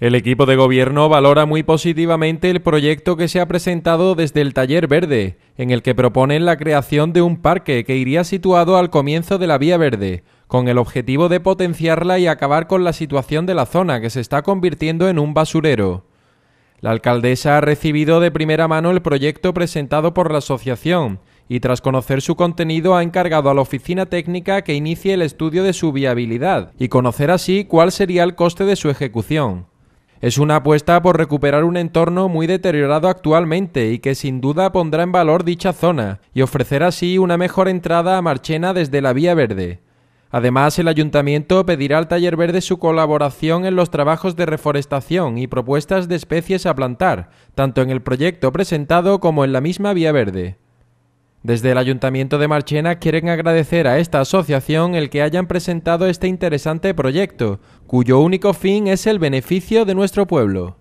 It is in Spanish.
El equipo de gobierno valora muy positivamente el proyecto que se ha presentado desde el Taller Verde, en el que proponen la creación de un parque que iría situado al comienzo de la Vía Verde, con el objetivo de potenciarla y acabar con la situación de la zona que se está convirtiendo en un basurero. La alcaldesa ha recibido de primera mano el proyecto presentado por la asociación y tras conocer su contenido ha encargado a la oficina técnica que inicie el estudio de su viabilidad y conocer así cuál sería el coste de su ejecución. Es una apuesta por recuperar un entorno muy deteriorado actualmente y que sin duda pondrá en valor dicha zona y ofrecer así una mejor entrada a Marchena desde la Vía Verde. Además, el ayuntamiento pedirá al Taller Verde su colaboración en los trabajos de reforestación y propuestas de especies a plantar, tanto en el proyecto presentado como en la misma Vía Verde. Desde el Ayuntamiento de Marchena quieren agradecer a esta asociación el que hayan presentado este interesante proyecto, cuyo único fin es el beneficio de nuestro pueblo.